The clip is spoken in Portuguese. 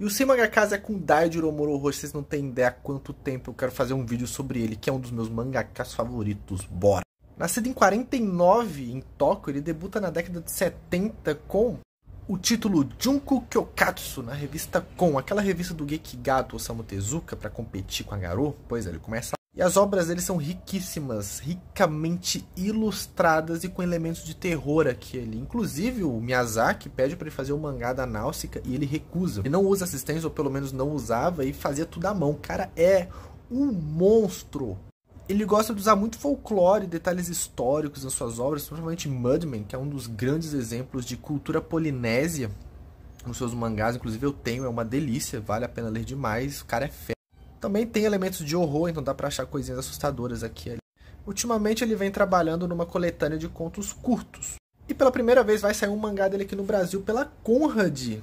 E o Sem Mangakasa é com Daijiro Morohoi, vocês não têm ideia há quanto tempo eu quero fazer um vídeo sobre ele, que é um dos meus mangakas favoritos, bora! Nascido em 49 em Tóquio, ele debuta na década de 70 com o título Junko Kyokatsu na revista Com, aquela revista do Gekigato Osamu Tezuka para competir com a Garou. Pois é, ele começa e as obras dele são riquíssimas, ricamente ilustradas e com elementos de terror aqui ali. Inclusive, o Miyazaki pede para ele fazer o um mangá da Náusica e ele recusa. Ele não usa assistência, ou pelo menos não usava, e fazia tudo à mão. O cara é um monstro ele gosta de usar muito folclore, detalhes históricos nas suas obras, principalmente Mudman, que é um dos grandes exemplos de cultura polinésia nos seus mangás. Inclusive eu tenho, é uma delícia, vale a pena ler demais. O cara é fera. Também tem elementos de horror, então dá para achar coisinhas assustadoras aqui e ali. Ultimamente ele vem trabalhando numa coletânea de contos curtos. E pela primeira vez vai sair um mangá dele aqui no Brasil pela Conrad,